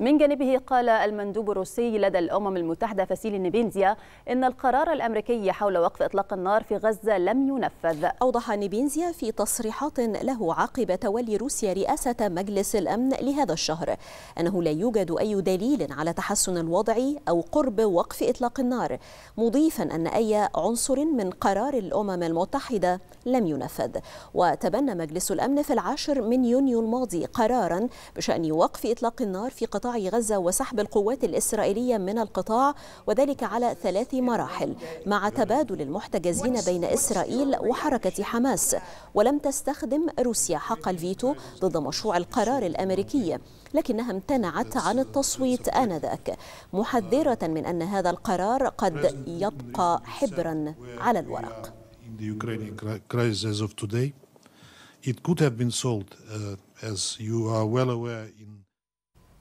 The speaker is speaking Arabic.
من جانبه قال المندوب الروسي لدى الأمم المتحدة فاسيلي نيبينزيا إن القرار الأمريكي حول وقف إطلاق النار في غزة لم ينفذ أوضح نيبينزيا في تصريحات له عقب تولي روسيا رئاسة مجلس الأمن لهذا الشهر أنه لا يوجد أي دليل على تحسن الوضع أو قرب وقف إطلاق النار مضيفا أن أي عنصر من قرار الأمم المتحدة لم ينفذ وتبنى مجلس الأمن في العاشر من يونيو الماضي قرارا بشأن وقف إطلاق النار في قطاع غزة وسحب القوات الإسرائيلية من القطاع وذلك على ثلاث مراحل مع تبادل المحتجزين بين إسرائيل وحركة حماس ولم تستخدم روسيا حق الفيتو ضد مشروع القرار الأمريكي لكنها امتنعت عن التصويت آنذاك محذرة من أن هذا القرار قد يبقى حبرا على الورق it could have been solved, uh, as you are well aware. In